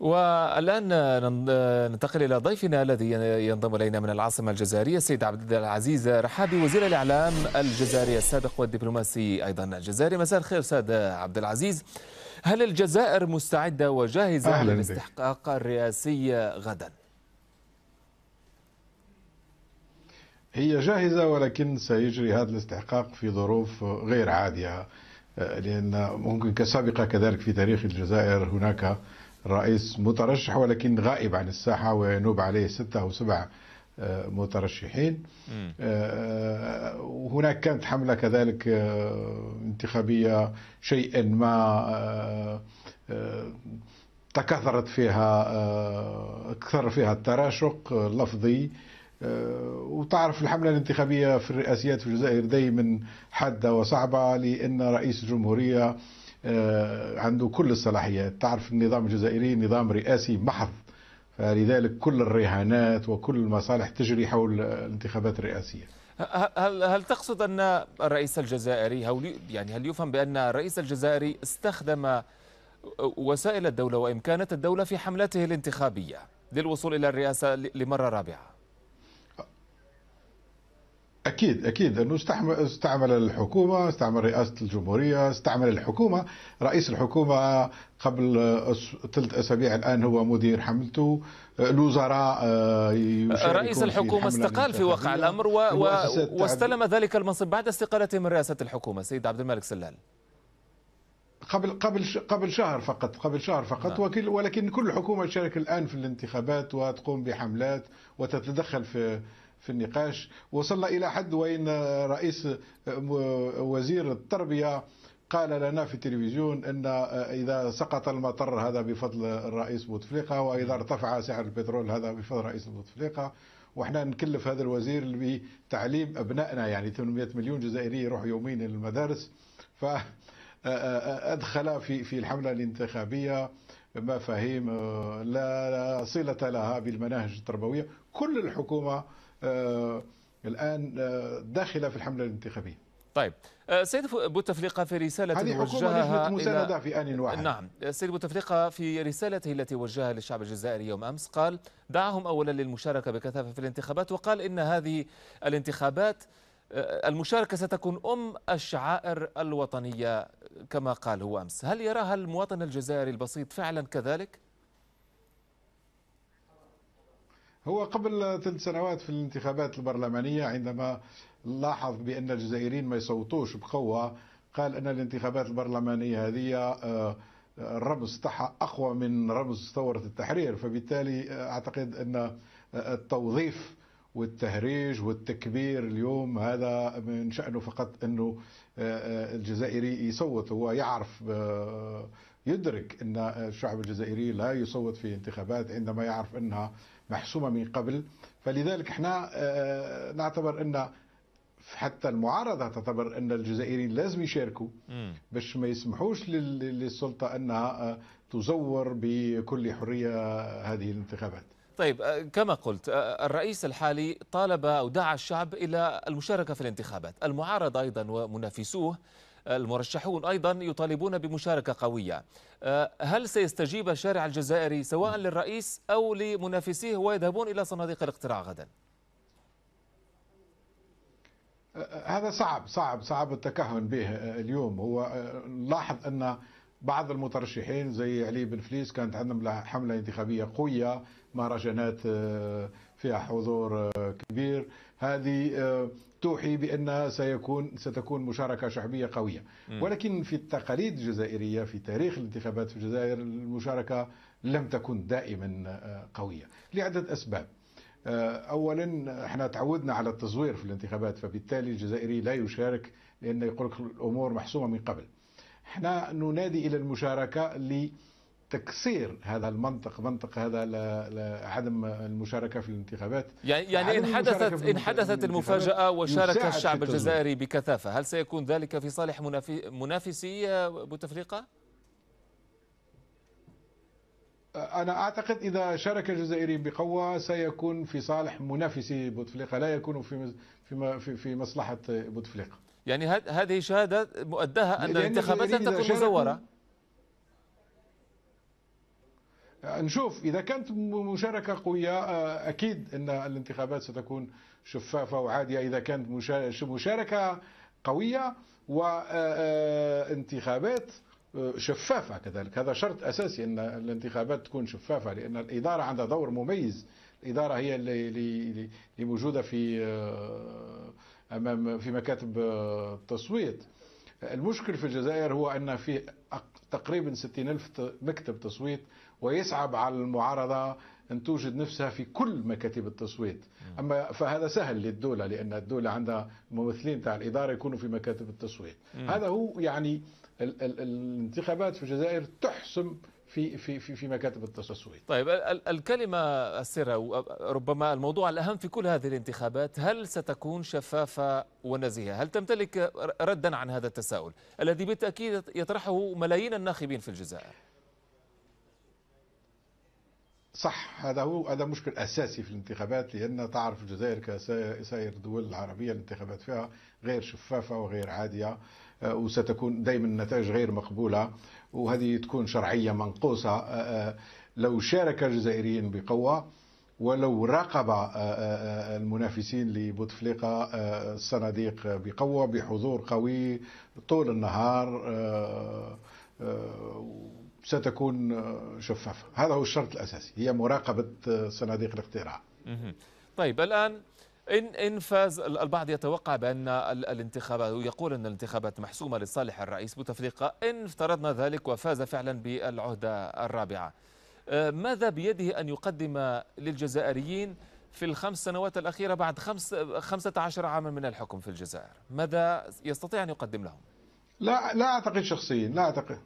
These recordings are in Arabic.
والآن ننتقل إلى ضيفنا الذي ينضم إلينا من العاصمة الجزائرية السيد عبد العزيز رحابي وزير الإعلام الجزائري السابق والدبلوماسي أيضا الجزائري مساء الخير سيد عبد العزيز هل الجزائر مستعدة وجاهزة للاستحقاق الرئاسي غدا؟ هي جاهزة ولكن سيجري هذا الاستحقاق في ظروف غير عادية لأن ممكن كسابقة كذلك في تاريخ الجزائر هناك رئيس مترشح ولكن غائب عن الساحة وينوب عليه ستة أو سبعة آه، مترشحين آه، آه، هناك كانت حملة كذلك انتخابية شيئا ما تكاثرت فيها اكثر فيها التراشق اللفظي وتعرف الحملة الانتخابية في الرئاسيات في الجزائر دايما حادة وصعبة لأن رئيس الجمهورية آه، عنده كل الصلاحيات تعرف النظام الجزائري نظام رئاسي محض فلذلك كل الرهانات وكل المصالح تجري حول الانتخابات الرئاسية هل هل تقصد ان الرئيس الجزائري هل يعني هل يفهم بان الرئيس الجزائري استخدم وسائل الدوله وامكانات الدوله في حملته الانتخابيه للوصول الى الرئاسه لمره رابعه؟ أكيد أكيد أنه استعمل, استعمل الحكومة استعمل رئاسة الجمهورية استعمل الحكومة رئيس الحكومة قبل ثلاث أسابيع الآن هو مدير حملته الوزراء آه، رئيس الحكومة استقال في واقع الأمر و... و... واستلم ذلك المنصب بعد استقالته من رئاسة الحكومة سيد عبد الملك سلال قبل قبل قبل شهر فقط قبل شهر فقط نعم. وكل ولكن كل حكومه تشارك الان في الانتخابات وتقوم بحملات وتتدخل في في النقاش وصلنا إلى حد وين رئيس وزير التربية قال لنا في التلفزيون ان اذا سقط المطر هذا بفضل الرئيس بوتفليقه واذا نعم. ارتفع سعر البترول هذا بفضل رئيس بوتفليقه وحنا نكلف هذا الوزير بتعليم ابنائنا يعني 800 مليون جزائري يروحوا يومين للمدارس ف ادخل في في الحمله الانتخابيه مفاهيم لا صله لها بالمناهج التربويه كل الحكومه آه، الان آه، داخله في الحمله الانتخابيه طيب آه، سيد بوتفليقه في رسالة هذه وجهها مساندة في آن واحد نعم سيد بوتفليقه في رسالته التي وجهها للشعب الجزائري يوم أمس قال دعهم أولا للمشاركة بكثافة في الانتخابات وقال إن هذه الانتخابات المشاركة ستكون أم الشعائر الوطنية كما قال هو أمس هل يراها المواطن الجزائري البسيط فعلا كذلك؟ هو قبل ثلاث سنوات في الانتخابات البرلمانية عندما لاحظ بأن الجزائريين ما يصوتوش بقوة قال أن الانتخابات البرلمانية هذه الرمز آه، آه، تاعها أقوى من رمز ثورة التحرير فبالتالي آه، أعتقد أن التوظيف والتهريج والتكبير اليوم هذا من شأنه فقط أنه الجزائري يصوت هو يعرف يدرك أن الشعب الجزائري لا يصوت في انتخابات عندما يعرف أنها محسومة من قبل فلذلك احنا آه، نعتبر ان حتى المعارضة تعتبر أن الجزائريين لازم يشاركوا باش ما يسمحوش للسلطة أنها آه، تزور بكل حرية هذه الانتخابات طيب آه، كما قلت الرئيس الحالي طالب أو دعا الشعب إلى المشاركة في الانتخابات المعارضة أيضا ومنافسوه المرشحون أيضا يطالبون بمشاركة قوية آه، هل سيستجيب الشارع الجزائري سواء للرئيس أو لمنافسيه ويذهبون إلى صناديق الاقتراع غدا؟ آه، آه، هذا صعب صعب صعب التكهن به اليوم هو نلاحظ ان بعض المترشحين زي علي بن فليس كانت عندهم حمله انتخابيه قويه مهرجانات فيها حضور آه، كبير هذه آه، توحي بانها سيكون ستكون مشاركه شعبيه قويه ولكن في التقاليد الجزائريه في تاريخ الانتخابات في الجزائر المشاركه لم تكن دائما آه، قويه لعده اسباب اولا احنا تعودنا على التزوير في الانتخابات فبالتالي الجزائري لا يشارك لانه يقول الامور محسومه من قبل احنا ننادي الى المشاركه ل تكسير هذا المنطق منطق هذا عدم المشاركه في الانتخابات يعني, يعني ان حدثت ان حدثت المفاجاه وشارك الشعب الجزائري بكثافه هل سيكون ذلك في صالح منافسي آه، بوتفليقه آه، انا اعتقد اذا شارك الجزائري بقوه سيكون في صالح منافسي بوتفليقه لا يكون في في في مصلحه بوتفليقه يعني هذه شهاده مؤداها ان الانتخابات لن تكون مزوره نشوف اذا كانت مشاركه قويه آه، اكيد ان الانتخابات ستكون شفافه وعاديه اذا كانت مشاركه قويه وانتخابات آه، آه، شفافه كذلك هذا شرط اساسي ان الانتخابات تكون شفافه لان الاداره عندها دور مميز الاداره هي اللي موجوده في امام في مكاتب التصويت المشكل في الجزائر هو ان في تقريبا 60000 مكتب تصويت ويصعب على المعارضة أن توجد نفسها في كل مكاتب التصويت أما فهذا سهل للدولة لأن الدولة عندها ممثلين تاع الإدارة يكونوا في مكاتب التصويت مم. هذا هو يعني ال ال الانتخابات في الجزائر تحسم في في في في مكاتب التصويت. طيب الكلمه السره ربما الموضوع الاهم في كل هذه الانتخابات هل ستكون شفافه ونزيهه؟ هل تمتلك ردا عن هذا التساؤل الذي بالتاكيد يطرحه ملايين الناخبين في الجزائر؟ صح هذا هو هذا مشكل اساسي في الانتخابات لان تعرف الجزائر كسائر الدول العربيه الانتخابات فيها غير شفافه وغير عاديه آه، وستكون دائما النتائج غير مقبوله وهذه تكون شرعيه منقوصه آه، آه، لو شارك الجزائريين بقوه ولو راقب المنافسين لبوتفليقة الصناديق بقوة بحضور قوي طول النهار ستكون آه، شفافة هذا هو الشرط الأساسي هي مراقبة آه، صناديق الاقتراع طيب الآن إن إن فاز البعض يتوقع بأن الانتخابات ويقول أن الانتخابات محسومة لصالح الرئيس بوتفليقة إن افترضنا ذلك وفاز فعلا بالعهدة الرابعة آه، ماذا بيده أن يقدم للجزائريين في الخمس سنوات الأخيرة بعد خمس خمسة عشر عاما من الحكم في الجزائر ماذا يستطيع أن يقدم لهم؟ لا لا أعتقد شخصيا لا أعتقد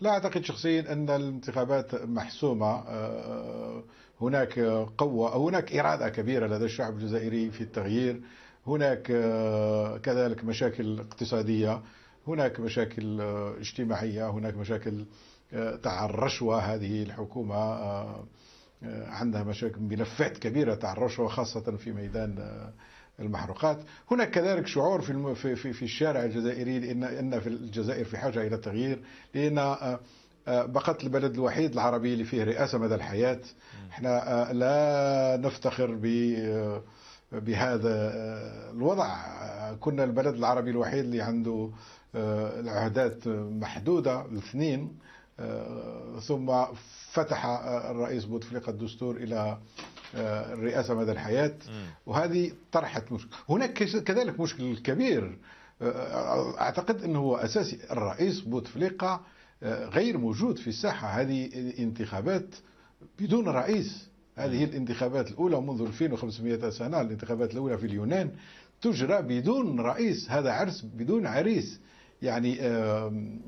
لا أعتقد شخصيا أن الانتخابات محسومة آه، آه، هناك قوة أو هناك إرادة كبيرة لدى الشعب الجزائري في التغيير هناك آه، كذلك مشاكل اقتصادية هناك مشاكل اجتماعية هناك مشاكل تاع الرشوة هذه الحكومة عندها مشاكل ملفات كبيرة تاع الرشوة خاصة في ميدان المحروقات هناك كذلك شعور في في في الشارع الجزائري لان ان في الجزائر في حاجه الى التغيير لان آه، آه، بقت البلد الوحيد العربي اللي فيه رئاسه مدى الحياه احنا آه، لا نفتخر ب بهذا الوضع كنا البلد العربي الوحيد اللي عنده العهدات محدوده الاثنين ثم فتح الرئيس بوتفليقه الدستور الى الرئاسه آه، مدى الحياه وهذه طرحت مشكل هناك كذلك مشكل كبير آه، اعتقد انه هو اساسي الرئيس بوتفليقه آه، غير موجود في الساحه هذه انتخابات بدون رئيس هذه الانتخابات الاولى منذ 2500 سنه الانتخابات الاولى في اليونان تجرى بدون رئيس هذا عرس بدون عريس يعني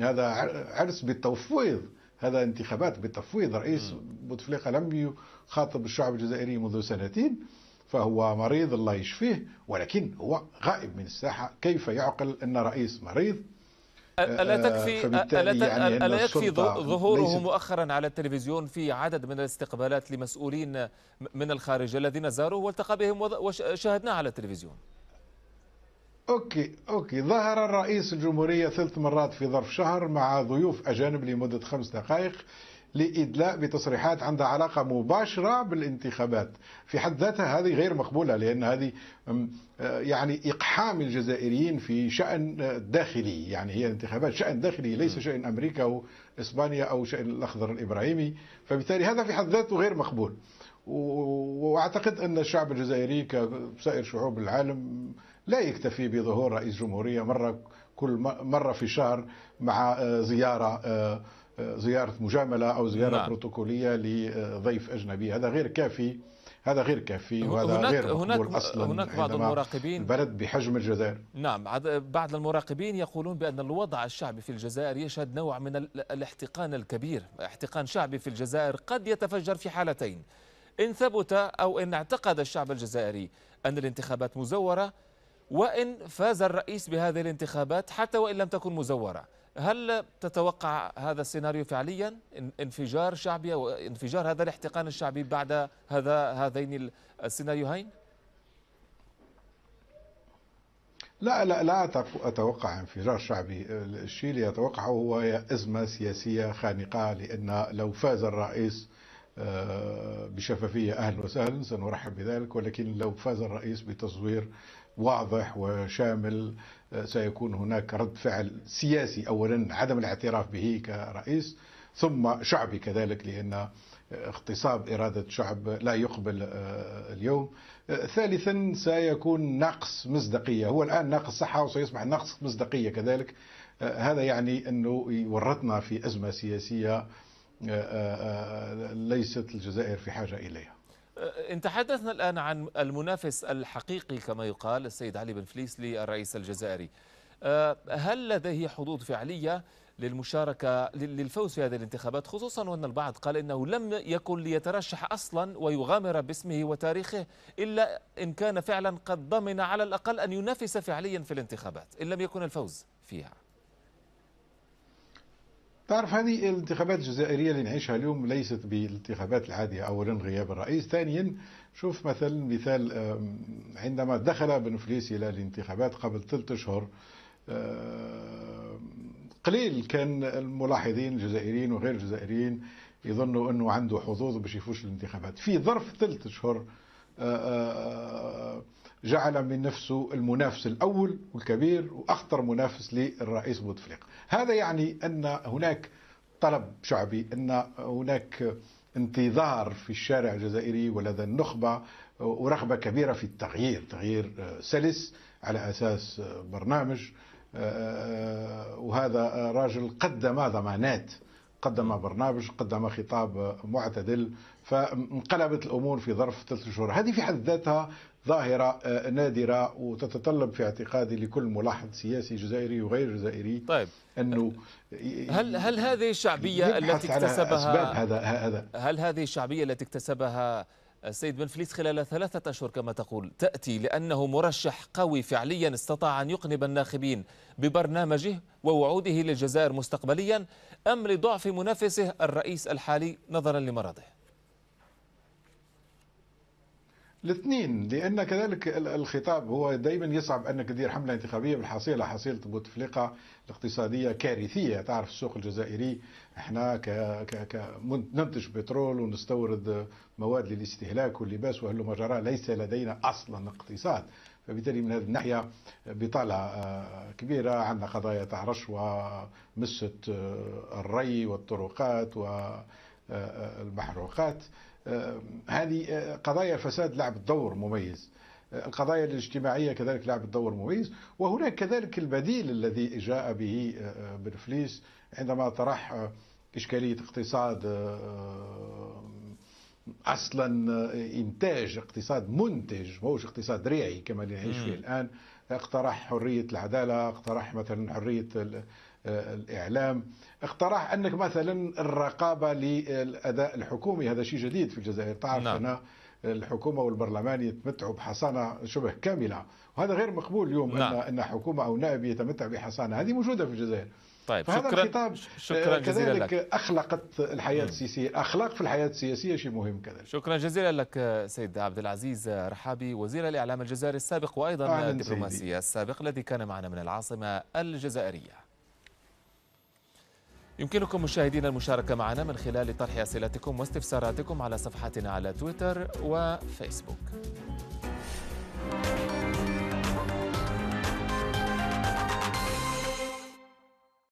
هذا عرس بالتفويض هذا انتخابات بالتفويض رئيس بوتفليقة لم يخاطب الشعب الجزائري منذ سنتين فهو مريض الله يشفيه ولكن هو غائب من الساحة كيف يعقل أن رئيس مريض ألا آه، تكفي ألا, يعني ألا يكفي ظهوره مؤخرا على التلفزيون في عدد من الاستقبالات لمسؤولين من الخارج الذين زاروه والتقى بهم وشاهدناه على التلفزيون اوكي اوكي ظهر الرئيس الجمهوريه ثلاث مرات في ظرف شهر مع ضيوف اجانب لمده خمس دقائق لادلاء بتصريحات عندها علاقه مباشره بالانتخابات في حد ذاتها هذه غير مقبوله لان هذه يعني اقحام الجزائريين في شان داخلي يعني هي انتخابات شان داخلي ليس شان امريكا او اسبانيا او شان الاخضر الابراهيمي فبالتالي هذا في حد ذاته غير مقبول واعتقد ان الشعب الجزائري كسائر شعوب العالم لا يكتفي بظهور رئيس جمهورية مرة كل مرة في شهر مع آه، زيارة آه، آه، زيارة مجاملة أو زيارة نعم. بروتوكولية لضيف أجنبي هذا غير كافي هذا غير كافي وهذا هناك غير مقبول هناك اصلا هناك بعض المراقبين بلد بحجم الجزائر نعم بعض المراقبين يقولون بان الوضع الشعبي في الجزائر يشهد نوع من الاحتقان الكبير احتقان شعبي في الجزائر قد يتفجر في حالتين ان ثبت او ان اعتقد الشعب الجزائري ان الانتخابات مزوره وإن فاز الرئيس بهذه الانتخابات حتى وإن لم تكن مزورة هل تتوقع هذا السيناريو فعليا انفجار شعبي وانفجار هذا الاحتقان الشعبي بعد هذا هذين السيناريوهين؟ لا لا لا اتوقع انفجار شعبي، الشيء اللي اتوقعه هو ازمه سياسيه خانقه لان لو فاز الرئيس بشفافية أهلا وسهلا سنرحب بذلك ولكن لو فاز الرئيس بتصوير واضح وشامل آه، سيكون هناك رد فعل سياسي أولا عدم الاعتراف به كرئيس ثم شعبي كذلك لأن آه، اغتصاب إرادة شعب لا يقبل آه، اليوم ثالثا سيكون نقص مصداقية هو الآن ناقص صحة وسيصبح نقص مصداقية كذلك هذا يعني أنه ورطنا في أزمة سياسية آه، آه، آه، ليست الجزائر في حاجة إليها إن تحدثنا الآن عن المنافس الحقيقي كما يقال السيد علي بن فليس للرئيس الجزائري هل لديه حظوظ فعلية للمشاركة للفوز في هذه الانتخابات خصوصا وأن البعض قال إنه لم يكن ليترشح أصلا ويغامر باسمه وتاريخه إلا إن كان فعلا قد ضمن على الأقل أن ينافس فعليا في الانتخابات إن لم يكن الفوز فيها تعرف هذه الانتخابات الجزائرية اللي نعيشها اليوم ليست بالانتخابات العادية أولا غياب الرئيس ثانيا شوف مثلا مثال عندما دخل بن فليس إلى الانتخابات قبل ثلاثة أشهر قليل كان الملاحظين الجزائريين وغير الجزائريين يظنوا أنه عنده حظوظ باش يفوش الانتخابات في ظرف ثلاثة أشهر جعل من نفسه المنافس الأول والكبير وأخطر منافس للرئيس بوتفليقة هذا يعني أن هناك طلب شعبي أن هناك انتظار في الشارع الجزائري ولدى النخبة ورغبة كبيرة في التغيير تغيير سلس على أساس برنامج آه، آه، وهذا راجل قدم ضمانات قدم برنامج قدم خطاب معتدل فانقلبت الامور في ظرف ثلاث شهور هذه في حد ذاتها ظاهرة آه، نادرة وتتطلب في اعتقادي لكل ملاحظ سياسي جزائري وغير جزائري طيب انه هل هل هذه الشعبية التي اكتسبها هذا هذا هل هذه الشعبية التي اكتسبها السيد بن فليس خلال ثلاثة أشهر كما تقول تأتي لأنه مرشح قوي فعليا استطاع أن يقنب الناخبين ببرنامجه ووعوده للجزائر مستقبليا أم لضعف منافسه الرئيس الحالي نظرا لمرضه الاثنين لان كذلك الخطاب هو دائما يصعب انك تدير حمله انتخابيه بالحصيله حصيله بوتفليقه الاقتصاديه كارثيه تعرف السوق الجزائري احنا ك... ك... ك... ننتج بترول ونستورد مواد للاستهلاك واللباس وهل مجرى ليس لدينا اصلا اقتصاد فبالتالي من هذه الناحيه بطاله آه، كبيره عندنا قضايا تاع رشوه مست آه، الري والطرقات والمحروقات آه، هذه آه، قضايا الفساد لعبت دور مميز آه، القضايا الاجتماعية كذلك لعبت دور مميز وهناك كذلك البديل الذي جاء به آه، برفليس عندما طرح إشكالية اقتصاد اصلا انتاج اقتصاد منتج موش اقتصاد ريعي كما نعيش فيه الان اقترح حريه العداله اقترح مثلا حريه الاعلام اقترح انك مثلا الرقابه للاداء الحكومي هذا شيء جديد في الجزائر تعرف نعم. الحكومه والبرلمان يتمتعوا بحصانه شبه كامله وهذا غير مقبول اليوم نعم. ان حكومه او نائب يتمتع بحصانه هذه موجوده في الجزائر طيب فهذا شكرا الخطاب شكرا آه، جزيلا لك اخلقت الحياه السياسيه اخلاق في الحياه السياسيه شيء مهم كذلك شكرا جزيلا لك سيد عبد العزيز رحابي وزير الاعلام الجزائري السابق وايضا الدبلوماسيه السابق الذي كان معنا من العاصمه الجزائريه يمكنكم مشاهدينا المشاركة معنا من خلال طرح أسئلتكم واستفساراتكم على صفحتنا على تويتر وفيسبوك